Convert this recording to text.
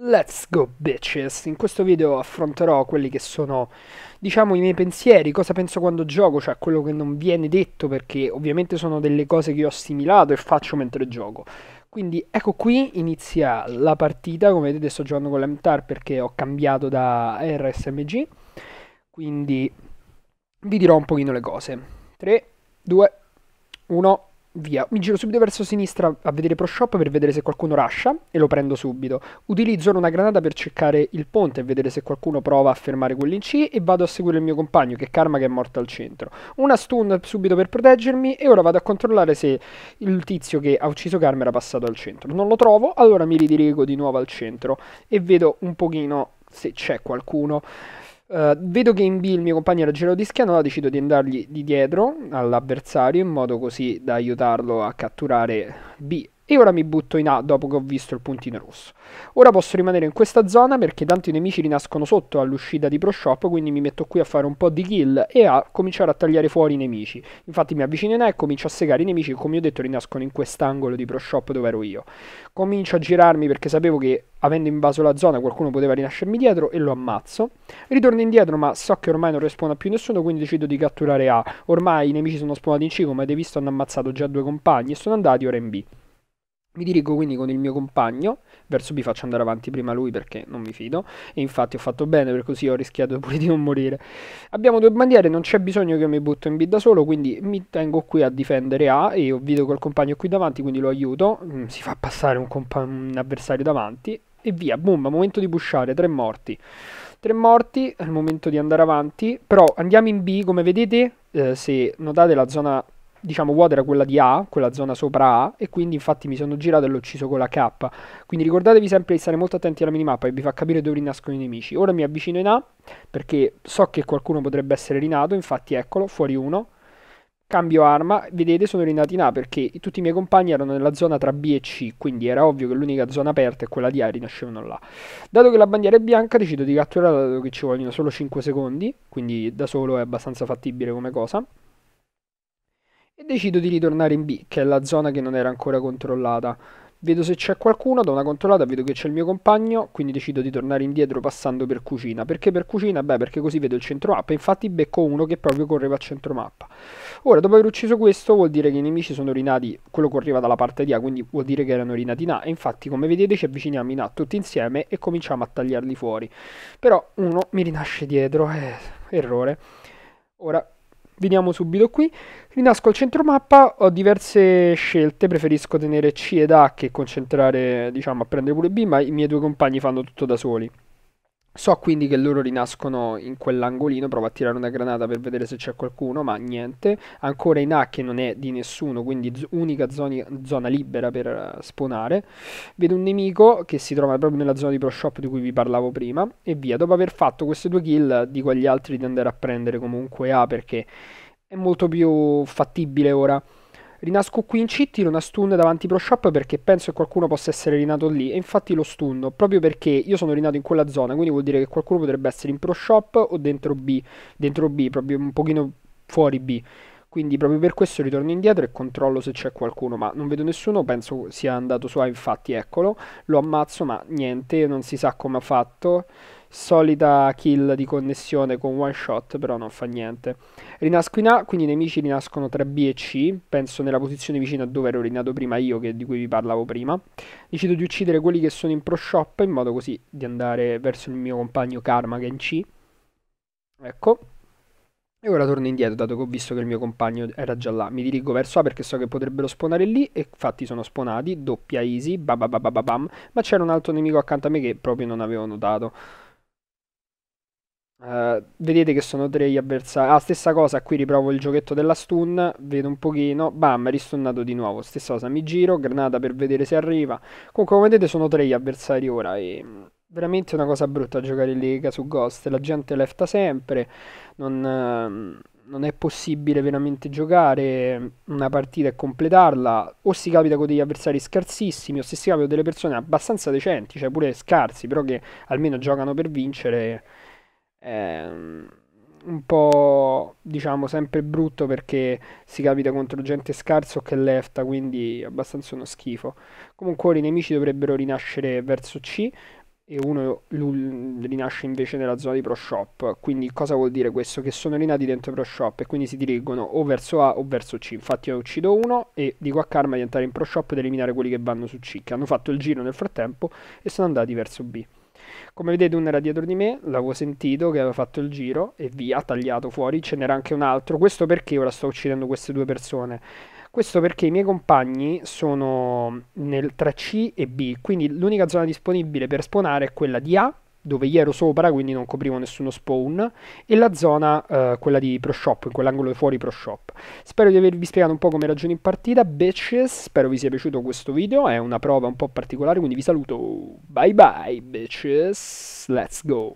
Let's go bitches! In questo video affronterò quelli che sono, diciamo, i miei pensieri, cosa penso quando gioco, cioè quello che non viene detto perché ovviamente sono delle cose che ho assimilato e faccio mentre gioco. Quindi ecco qui inizia la partita, come vedete sto giocando con l'Emtar perché ho cambiato da RSMG quindi vi dirò un pochino le cose. 3, 2, 1, via. Mi giro subito verso sinistra a vedere Pro Shop per vedere se qualcuno rascia e lo prendo subito. Utilizzo una granata per cercare il ponte e vedere se qualcuno prova a fermare quello in C e vado a seguire il mio compagno che è Karma che è morto al centro. Una stun subito per proteggermi e ora vado a controllare se il tizio che ha ucciso Karma era passato al centro. Non lo trovo, allora mi ridirigo di nuovo al centro e vedo un pochino se c'è qualcuno. Eh, vedo che in B il mio compagno era di schiena, decido di andargli di dietro all'avversario in modo così da aiutarlo a catturare B e ora mi butto in A dopo che ho visto il puntino rosso. Ora posso rimanere in questa zona perché tanti nemici rinascono sotto all'uscita di Pro Shop, quindi mi metto qui a fare un po' di kill e a cominciare a tagliare fuori i nemici. Infatti mi avvicino in A e comincio a segare i nemici che come ho detto rinascono in quest'angolo di Pro Shop dove ero io. Comincio a girarmi perché sapevo che avendo invaso la zona qualcuno poteva rinascermi dietro e lo ammazzo. Ritorno indietro ma so che ormai non respawna più nessuno quindi decido di catturare A. Ormai i nemici sono spawnati in C come avete visto hanno ammazzato già due compagni e sono andati ora in B. Mi dirigo quindi con il mio compagno, verso B faccio andare avanti prima lui perché non mi fido, e infatti ho fatto bene per così ho rischiato pure di non morire. Abbiamo due bandiere, non c'è bisogno che io mi butto in B da solo, quindi mi tengo qui a difendere A e ho video col compagno qui davanti, quindi lo aiuto, mm, si fa passare un, un avversario davanti, e via, boom, momento di pushare, tre morti. Tre morti, è il momento di andare avanti, però andiamo in B, come vedete, eh, se notate la zona diciamo vuota era quella di A, quella zona sopra A, e quindi infatti mi sono girato e l'ho ucciso con la K. Quindi ricordatevi sempre di stare molto attenti alla minimappa e vi fa capire dove rinascono i nemici. Ora mi avvicino in A, perché so che qualcuno potrebbe essere rinato, infatti eccolo, fuori uno. Cambio arma, vedete sono rinati in A perché tutti i miei compagni erano nella zona tra B e C, quindi era ovvio che l'unica zona aperta è quella di A e rinascevano là. Dato che la bandiera è bianca decido di catturarla dato che ci vogliono solo 5 secondi, quindi da solo è abbastanza fattibile come cosa e decido di ritornare in B, che è la zona che non era ancora controllata. Vedo se c'è qualcuno, do una controllata, vedo che c'è il mio compagno, quindi decido di tornare indietro passando per cucina. Perché per cucina? Beh, perché così vedo il centro mappa, infatti becco uno che proprio correva al centro mappa. Ora, dopo aver ucciso questo, vuol dire che i nemici sono rinati, quello correva dalla parte di A, quindi vuol dire che erano rinati in A, e infatti come vedete ci avviciniamo in A tutti insieme e cominciamo a tagliarli fuori. Però uno mi rinasce dietro, eh, errore. Ora, Veniamo subito qui, rinasco al centro mappa, ho diverse scelte, preferisco tenere C ed A che concentrare, diciamo, a prendere pure B, ma i miei due compagni fanno tutto da soli. So quindi che loro rinascono in quell'angolino, provo a tirare una granata per vedere se c'è qualcuno, ma niente. Ancora in A che non è di nessuno, quindi unica zoni, zona libera per eh, spawnare. Vedo un nemico che si trova proprio nella zona di pro shop di cui vi parlavo prima e via. Dopo aver fatto queste due kill dico agli altri di andare a prendere comunque A perché è molto più fattibile ora. Rinasco qui in City, non ha stun davanti Pro Shop perché penso che qualcuno possa essere rinato lì e infatti lo stunno proprio perché io sono rinato in quella zona, quindi vuol dire che qualcuno potrebbe essere in Pro Shop o dentro B, dentro B, proprio un pochino fuori B. Quindi proprio per questo ritorno indietro e controllo se c'è qualcuno, ma non vedo nessuno, penso sia andato su A, ah, infatti eccolo, lo ammazzo, ma niente, non si sa come ha fatto. Solita kill di connessione con one shot, però non fa niente. Rinasco in A, quindi i nemici rinascono tra B e C, penso nella posizione vicina a dove ero rinato prima io, che, di cui vi parlavo prima. Decido di uccidere quelli che sono in pro shop, in modo così di andare verso il mio compagno Karma che è in C. Ecco. E ora torno indietro, dato che ho visto che il mio compagno era già là. Mi dirigo verso A perché so che potrebbero spawnare lì, e infatti sono spawnati, doppia easy, bam. ma c'era un altro nemico accanto a me che proprio non avevo notato. Uh, vedete che sono tre gli avversari. Ah, stessa cosa, qui riprovo il giochetto della stun, vedo un pochino, bam, ristunnato di nuovo. Stessa cosa, mi giro, granata per vedere se arriva. Comunque, come vedete, sono tre gli avversari ora e veramente una cosa brutta giocare in Lega su Ghost, la gente lefta sempre, non, ehm, non, è possibile veramente giocare una partita e completarla, o si capita con degli avversari scarsissimi, o se si capita con delle persone abbastanza decenti, cioè pure scarsi, però che almeno giocano per vincere, è ehm, un po' diciamo sempre brutto perché si capita contro gente scarso che lefta, quindi abbastanza uno schifo. Comunque i nemici dovrebbero rinascere verso C, e uno rinasce invece nella zona di Pro Shop. Quindi cosa vuol dire questo? Che sono rinati dentro Pro Shop e quindi si dirigono o verso A o verso C. Infatti io uccido uno e dico a Karma di entrare in Pro Shop ed eliminare quelli che vanno su C, che hanno fatto il giro nel frattempo e sono andati verso B. Come vedete uno era dietro di me, l'avevo sentito che aveva fatto il giro e via, tagliato fuori, ce n'era anche un altro. Questo perché ora sto uccidendo queste due persone? Questo perché i miei compagni sono nel, tra C e B, quindi l'unica zona disponibile per spawnare è quella di A, dove io ero sopra, quindi non coprivo nessuno spawn, e la zona, eh, quella di Pro Shop, in quell'angolo fuori Pro Shop. Spero di avervi spiegato un po' come ragiono in partita, bitches, spero vi sia piaciuto questo video, è una prova un po' particolare, quindi vi saluto, bye bye bitches, let's go!